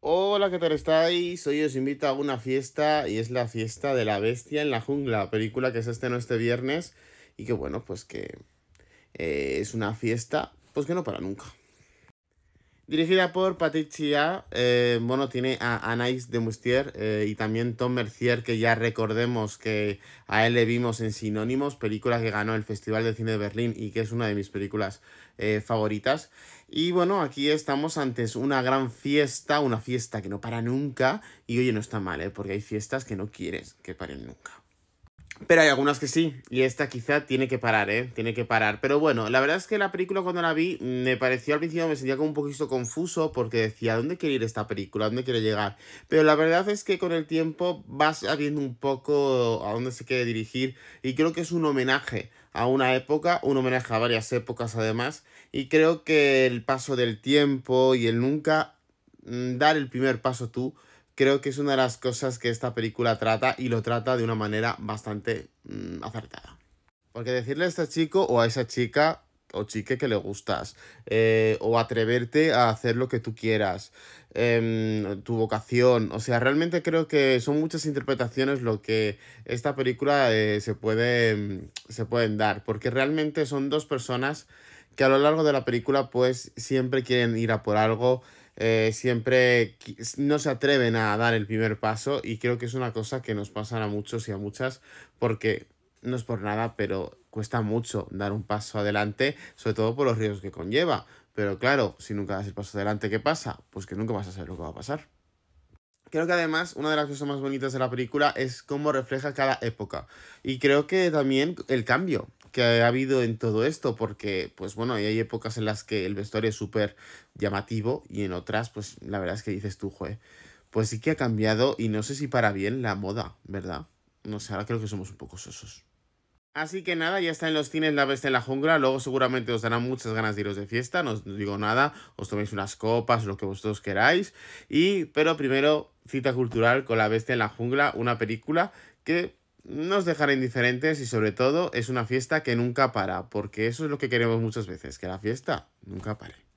Hola, ¿qué tal estáis? Hoy os invito a una fiesta y es la fiesta de la bestia en la jungla, película que se estrenó este viernes y que bueno, pues que eh, es una fiesta pues que no para nunca. Dirigida por Patricia, eh, bueno, tiene a Anais de Mustier eh, y también Tom Mercier, que ya recordemos que a él le vimos en Sinónimos, película que ganó el Festival de Cine de Berlín y que es una de mis películas eh, favoritas. Y bueno, aquí estamos antes una gran fiesta, una fiesta que no para nunca. Y oye, no está mal, porque hay fiestas que no quieres que paren nunca. Pero hay algunas que sí, y esta quizá tiene que parar, ¿eh? Tiene que parar. Pero bueno, la verdad es que la película cuando la vi me pareció al principio, me sentía como un poquito confuso porque decía, ¿dónde quiere ir esta película? ¿Dónde quiere llegar? Pero la verdad es que con el tiempo vas sabiendo un poco a dónde se quiere dirigir y creo que es un homenaje a una época, un homenaje a varias épocas además, y creo que el paso del tiempo y el nunca mm, dar el primer paso tú creo que es una de las cosas que esta película trata y lo trata de una manera bastante mm, acertada. Porque decirle a este chico o a esa chica o chique que le gustas, eh, o atreverte a hacer lo que tú quieras, em, tu vocación, o sea, realmente creo que son muchas interpretaciones lo que esta película eh, se, puede, em, se pueden dar, porque realmente son dos personas que a lo largo de la película pues siempre quieren ir a por algo, eh, siempre no se atreven a dar el primer paso y creo que es una cosa que nos pasa a muchos y a muchas porque no es por nada, pero cuesta mucho dar un paso adelante, sobre todo por los riesgos que conlleva. Pero claro, si nunca das el paso adelante, ¿qué pasa? Pues que nunca vas a saber lo que va a pasar. Creo que además una de las cosas más bonitas de la película es cómo refleja cada época. Y creo que también el cambio que ha habido en todo esto, porque, pues bueno, hay épocas en las que el vestuario es súper llamativo y en otras, pues la verdad es que dices tú, jue, pues sí que ha cambiado y no sé si para bien la moda, ¿verdad? No sé, ahora creo que somos un poco sosos. Así que nada, ya está en los cines La Bestia en la Jungla. Luego seguramente os darán muchas ganas de iros de fiesta, no os digo nada. Os toméis unas copas, lo que vosotros queráis. Y, pero primero, cita cultural con La Bestia en la Jungla, una película que nos dejará indiferentes y sobre todo es una fiesta que nunca para, porque eso es lo que queremos muchas veces, que la fiesta nunca pare.